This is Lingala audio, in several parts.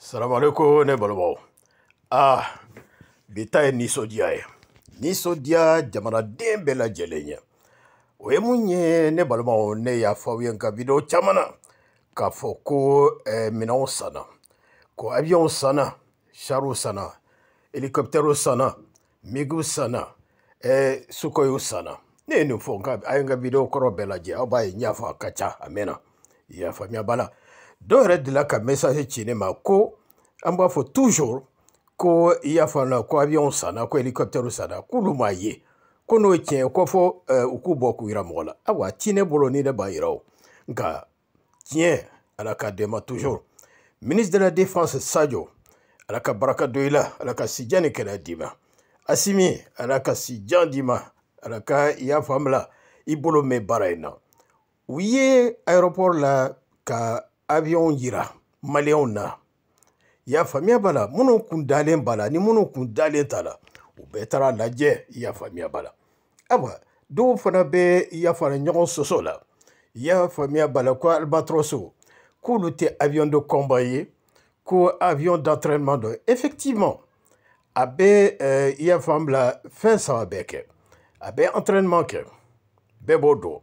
salamu aleykum ne balobaw ah bi ta ye ninsɔdiya ye ninsɔdiya jamanaden bɛɛ lajɛlen ye o ye mun ye ne balimaw ne y'a fɔ aw ye n ka videwo caman na k'a fɔ ko eh, minɛnw sanna ko abiyɔnw sanna shariw sanna helikɔpitɛriw sanna migiw sanna eh, sukɔyiw sanna ne ye nin fɔ nka a ye n ka videwo kɔrɔ bɛɛ lajɛ aw b'a ye n y'a fɔ a ka ca a mɛnna i y'a faamuya ba la dɔw yɛrɛ delila ka mɛsaje ci ne ma ko an b'a fɔ tuzur ko i y'a fɔ na ko avion sanna ko hélicoptère sanna k'olu m'a ye ko n'o ye tiɲɛ ye ko fɔ u k'u bɔ k'u yira mɔgɔ la ayiwa ci ne bolo ni ne b'a yira o nka tiɲɛ ala ka dɛmɛ tuzur ministre de la défense sadio ala ka baraka don i la ala ka sijan ni kɛnɛya d'i ma asimi ala ka sijan d'i ma ala ka i y'a faamu la i bolo mɛn baara in na u ye aéroport la ka avion yira maliyɛnw na y'a famia bala Munu minnu kun ni minnu kun dalen ou la u y'a famia bala la do dɔw fana bɛ y'a fara ɲɔgɔn soso la y'a Famia Bala ko alibatɔrɔso te avion de combat ko avion d'entraînement effectivement Abe euh, y'a fambla an entraînement ke bɛɛ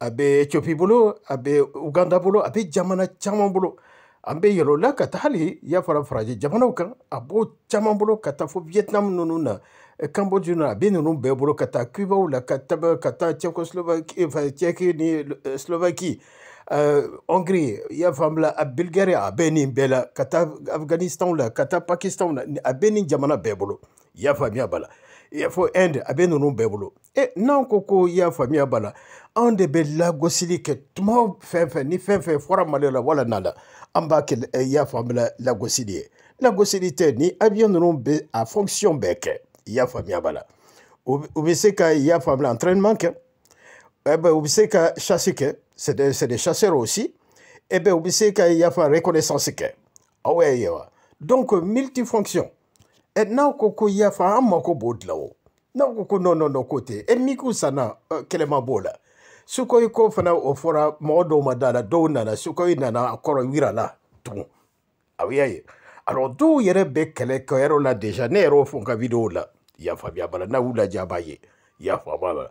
a bɛ Ethiopie bolo a bɛ Uganda bolo a bɛ jamana caman bolo an bɛ yɛlɛ o la ka taa hali i y'a fɔra farajɛ jamanaw kan a b'o caman bolo ka taa fo Vietnam ninnu na eh, Cambodge na a bɛ ninnu bɛɛ bolo ka taa Cubaw la ka taa ka taa Tchécoslovaquie Tchèque ni eh, Slovaquie euh, Hongrie i y'a faamu a Bulgarie a bɛ nin bɛɛ la ka taa Afghanistan la ka taa Pakistan na a bɛ nin jamana bɛɛ bolo i y'a faamuya b'a la. il y a bɛ ninnu bɛɛ bolo e ko y'a faamuya la anw de bɛ lagosili kɛ tuma ni fɛn fɔra wala n'a la an b'a kɛ eh, i y'a lagosili ye lagosili tɛ ni avion il y a fonction bɛɛ kɛ i y'a faamuya b'a la y'a entraînement kɛ eh ben, u c'est des, c'est des chasseurs aussi reconnaissance ouais, donc multifonction E eh, n'aw ah, eh, eh, ko ko yafa an mako b'o dilan o n'aw ko ko nɔn nɔn nɔn k'o tɛ e min k'u sanna kɛlɛma b'o la sukoyi ko fana o fɔra mɔgɔ dɔw ma da la dɔw nana sukoyi nana a kɔrɔ yirala tugun a y'a ye alors dɔw yɛrɛ bɛ kɛlɛ kɛyɔrɔ la déjà ne yɛrɛ fɔ n ka videow la yafa bi a b'a la n'a y'u lajɛ a b'a ye yafa b'a la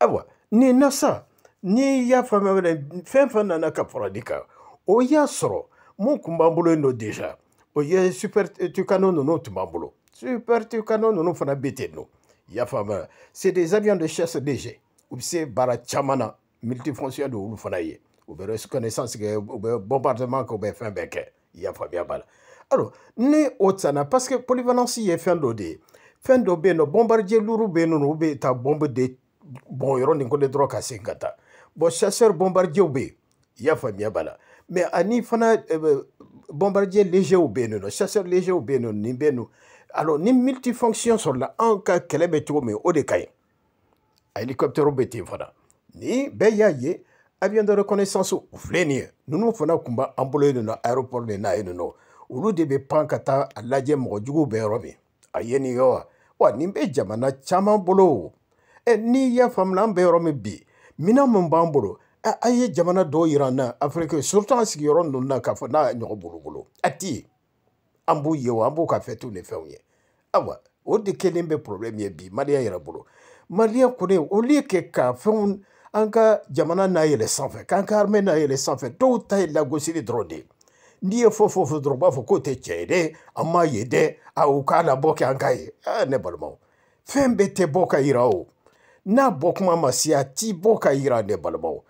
ayiwa ah, nin na sa ni y'a faamuya wɛrɛ fɛn fɛn nana ka fara nin kan o y'a sɔrɔ mun tun b'an bolo yen nɔ déjà o ye super tucano ninnu tun b'an bolo super tucano ninnu fana bɛ ten nɔ i y'a faamu c'est des avions de chasse léger u bɛ se baara caman na multifonction de olu fana ye u bɛ reconnaissance kɛ u bɛ bombardement kɛ u bɛ fɛn bɛɛ kɛ i y'a faamuya b'a la alors ni o tana parce que polyvalence ye fɛn dɔ de ye fɛn dɔ bɛ yen nɔ bombardier lourd bɛ yen nɔ u bɛ taa bombe de bɔn yɔrɔ nin kɔnɔ dɔrɔn ka segin ka taa bon chasseur bombardier bɛ yen i y'a faamuya b'a la mais ani fana euh, euh, bombardier légerw bɛ yen nɔ chasseur légerw bɛ yen nɔ nin bɛ yen nɔ alors ni multifonction sɔrɔla anw ka kɛlɛ bɛ cogo min o de ka ɲi a hélicoptère bɛ ten fana ni bɛɛ y'a ye avion de reconnaissance u filɛ nin ye ninnu fana tun b'an bolo yen nɔ aéroport de n'a ye nin nɔ olu de bɛ pan ka taa a lajɛ mɔgɔ juguw bɛ yɔrɔ min a ye nin yɔ wa wa nin bɛ jamana caman bolo o eh, ɛ n'i y'a faamuya an bɛ yɔrɔ min bi minɛn min b'an bolo eh, a ye jamana dɔw yira an na afiriki surtout an sigiyɔrɔ ninnu na k'a fɔ n'a ɲɔgɔn bolo bolo a ti yen an b'u ye wa an b'u ka fɛtiw ni fɛnw ye awa o de kelen bɛ problème ye bi maliyɛn yɛrɛ bolo maliyɛn kɔni au lieu que ka fɛnw an ka jamana n'a yɛlɛ sanfɛ k'an ka armée n'a yɛlɛ sanfɛ dɔw ta ye lagosili dɔrɔn de ye n'i ye fɔ fɔ fɔ dɔrɔn u b'a fɔ k'o tɛ tiɲɛ ye dɛ an m'a ye dɛ a u k'a labɔ kɛ an k'a ye aa ne balimaw fɛn bɛɛ tɛ bɔ ka yira o n'a bɔ kuma ma se a t'i bɔ ka yira ne balimaw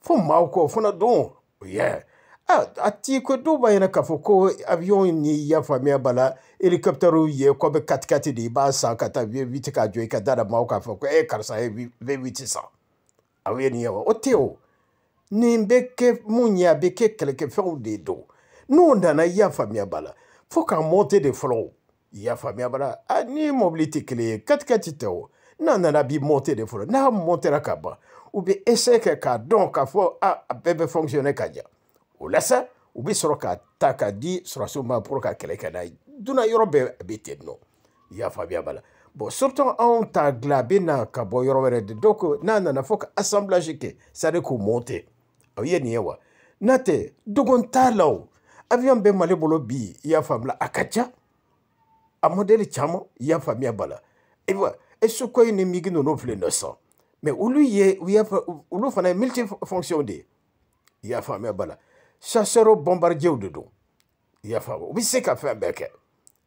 fo maaw kɔ o fana don o yɛ a ah, ti ko dɔw b'a yɛrɛ k'a fɔ ko avion ni i y'a faamuya b'a la hélicoptère ye kɔ bɛ kati kati de i b'a san ka taa V8 k'a jɔ i ka da la maaw k'a fɔ ko e karisa ye V8 san aw ye nin ye wa o tɛ o nin bɛ kɛ mun ye a bɛ kɛ kɛlɛkɛfɛnw de don n'o nana i y'a faamuya b'a la fo k'a monter de fɔlɔ i y'a faamuya b'a la a ni mobili tɛ kelen ye kati kati tɛ o n'a nana bi monter de fɔlɔ n'a montera ka ban u bɛ essayer kɛ k'a dɔn k'a fɔ a ah, bɛɛ bɛ fonctionner ka ɲa. o la sa u bɛ sɔrɔ k'a ta k'a di sɔrɔsiw ma pour ka kɛlɛ kɛ n'a ye dunan yɔrɔ bɛɛ a bɛ ten nɔ i y'a faamuya b'a la bon surtout anw ta dilan a bɛ na ka bɔ yɔrɔ wɛrɛ de donc n'a nana fo ka assemblage kɛ c'est à dire k'o monter o ye nin ye wa n'a tɛ dogon t'a la o avion bɛ mali bolo bi i y'a faamu a ka ca a modèle caman i y'a faamuya b'a la ayiwa esukɔyi ni migi ninnu filɛ nin sisan mais olu ye u y'a olu fana ye multifonction de ye i y'a faamuya b'a la. Sase ro bombardye ou dedou. Ya fawo. Ou bise ka fe mbeke.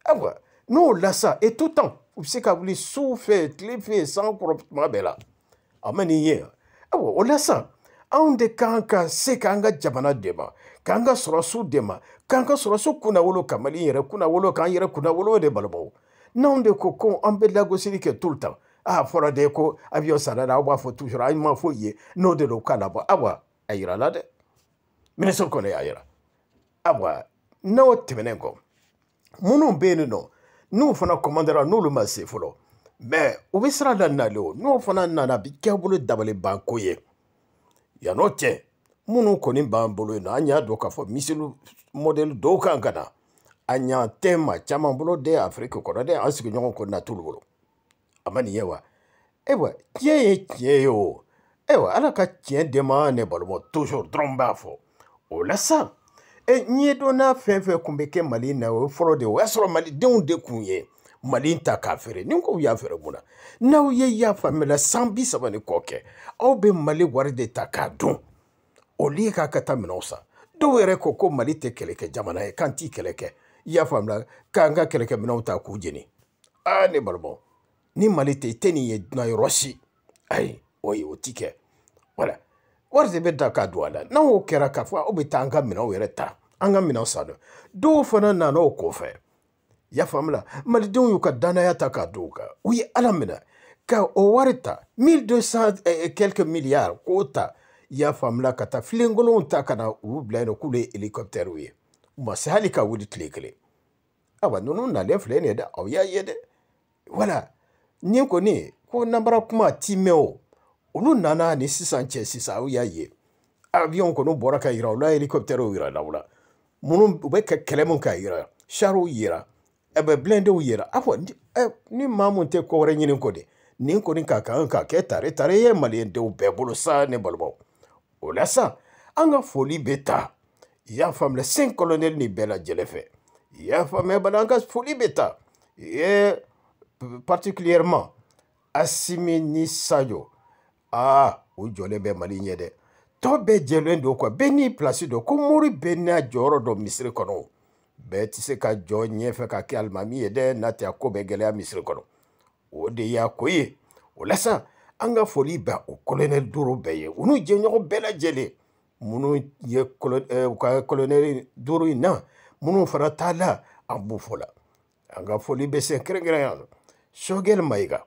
Awa. Nou la sa etoutan. Ou bise ka wli sou fe, kle fe, san propitman be la. A man nye. Awa. Ou la sa. Aonde kanka se kanka djabana dema. Kanka srasu dema. Kanka srasu kuna wolo kamali nye re. Kuna wolo kanye re. Kuna wolo e non, dema la ba ou. Nan deko kon ambe lagosini ke toutan. A ah, fora deko avyo sanan. A wafo toujra. A inman foye. Nan deko kanaba. Awa. Ah e ira la dek. minisiri kɔni y'a yira ayiwa n'o tɛmɛnen kɔ minnu bɛ yen nɔ n'u fana kɔmandara n'olu ma se fɔlɔ mɛ u bɛ sira la nali o n'o fana nana a bɛ kɛ bolo dabali banko ye yann'o cɛ minnu kɔni b'an bolo yen nɔ an y'a dɔn k'a fɔ misiri mɔdɛli dɔw kan ka na a ɲa tɛ maa caman bolo de afiriki kɔnɔ dɛ an sigiɲɔgɔn kɔni na t'olu bolo a ma nin ye wa ayiwa eh tiɲɛ ye tiɲɛ ye o ayiwa eh ala ka tiɲɛ dɛmɛ ne balima toujours dɔrɔn b'a fɔ o la sa e ɲɛdɔnna fɛn fɛn kun bɛ kɛ mali na o ye fɔlɔ de o y'a sɔrɔ malidenw de kun ye mali ta k'a feere ni kow y'a fɛɛrɛ mun na n'aw ye y'a faamuyala san bi saba ni kɔ kɛ aw bɛ mali wari de ta k'a dun o liye k'a ka taa minɛw san dɔw yɛrɛ ko ko mali tɛ kɛlɛkɛ jamana ye k'an ti kɛlɛ kɛ i y'a faamuyala k'an ka kɛlɛkɛminɛw ta k'u jeni aa ne balimaw ni mali tɛ i tɛ nin ye dunayɔrɔ si ayi o ye o ti kɛ wala voilà. wari de bɛ da ka don a la n'aw kɛra k'a fɔ aw bɛ taa an ka minɛnw yɛrɛ ta an ka minɛnw sanu dɔw fana nana o kɔfɛ i y'a faamu la malidenw y'u ka danaya ta k'a don u kan u ye ala minɛ ka o wari ta mille deux cent quelque milliards k'o ta i y'a faamu la ka taa filenkolonw ta ka na u bila yen nɔ k'olu ye hélicoptère ye u ma se hali ka wuli tile kelen awa ninnu nalen filɛ nin ye dɛ aw y'a ye dɛ wala ni kɔni ko namara kuma ti mɛn o olu nana ni sisan cɛ sisan aw y'a ye avion kɔni bɔra ka yira u la helicoptère yira la u la minnu u bɛ ka kɛlɛ mun ka yira chariw yira ɛbɛ blendew yira a fɔ ni maa mun tɛ ko wɛrɛ ɲini ko de nin kɔni ka kan ka kɛ tare tare ye maliyɛndenw bɛɛ bolo sa ne balimaw o la sa an ka foli bɛ ta i y'a faamuya sen kolonɛli ni bɛɛ lajɛlen fɛ i y'a faamuya bala an ka foli bɛ ta i ye particulièrement asimi ni sajo aa ah, o jɔlen bɛ mali ɲɛ dɛ tɔ bɛɛ jɛlen don kuwa bɛɛ n'i pilasi don ko mori bɛɛ n'a jɔyɔrɔ dɔ misiri kɔnɔ bɛɛ tɛ se ka jɔ ɲɛfɛ ka kɛ alimami ye dɛ n'a tɛ a ko bɛɛ gɛlɛya misiri kɔnɔ o de y'a ko ye o la sa an ka foli bɛ o kolonɛli duuru bɛɛ ye u n'u jɛɲɔgɔn bɛɛ lajɛlen minnu ye u ka kolonɛli duuru in na minnu fana t'a la an b'u fɔ la an ka foli bɛ se kɛrɛnkɛrɛnya la sɔgɛli mayiga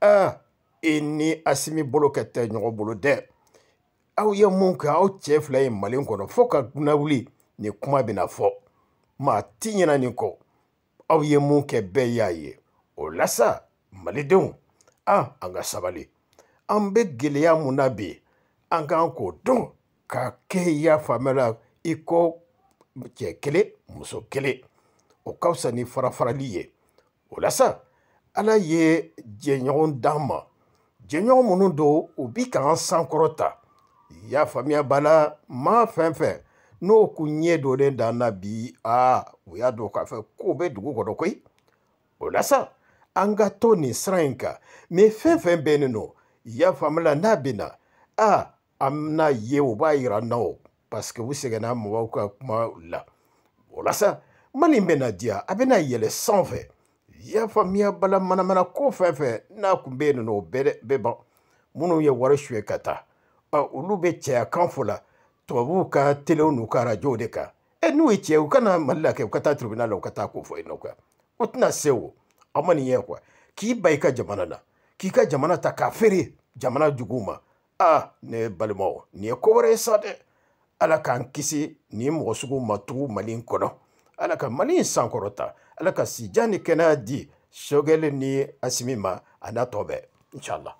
aa ah, e ni asimi bolo ka tɛ ɲɔgɔn bolo dɛ aw ye mun kɛ aw cɛ fila ye malen kɔnɔ fɔɔ ka kunnawuli nin kuma bena fɔ maa ti ɲɛna nin kɔ aw ye mun kɛ bɛɛ y'a ye o la sa malidenw an an ka sabali an be gwɛlɛya mun na bi an k'an k'o dɔn k'a kɛ i y'a faamuyala i kɔ cɛ kelen muso kelen o ka fisa ni farafarali ye o la sa ala ye jɛɲɔgɔn d'an ma jɛɲɔgɔn minnu don u bi k'an sankɔrɔta y'a faamuya b'a la maa fɛn fɛn n'o kun ɲɛ donnen dan na bi aa u y'a dɔn k'a fɔ ko bɛ dugu kɔnɔ koyi o la sa an ka to nin sira in kan mɛ fɛn fɛn bɛ yen nɔ y'a faamu la n'a bɛ na aa an bɛna ye u b'a yira an na o paseke u sɛgɛnna mɔgɔw ka kuma la o la sa mali bɛ na diya a bɛna yɛlɛ sanfɛ y'a faamuya bala manamana ko fɛn n'a kun bɛ yen nɔ o bɛɛ bɛ ban minnu ye wari suɲɛ ka taa olu bɛ cɛya kan fo la tubabuw ka telew n'u ka arajow de kan e n'u ye cɛ u kana mali la kɛ u ka taa tribunal la u ka taa ko fɔ yen nɔ o tɛna se o a ma nin ye kuwa k'i ba i ka jamana la k'i ka jamana ta k'a feere jamana juguw ma aa ne balimaw nin ye ko ye sa dɛ ala k'an kisi nin mɔgɔ sugu ma tugu mali in kɔnɔ ala ka mali in sankɔrɔta ala ka sijan ni kɛnɛya di sogɛli ni asimi ma a n'a tɔ bɛɛ inshallah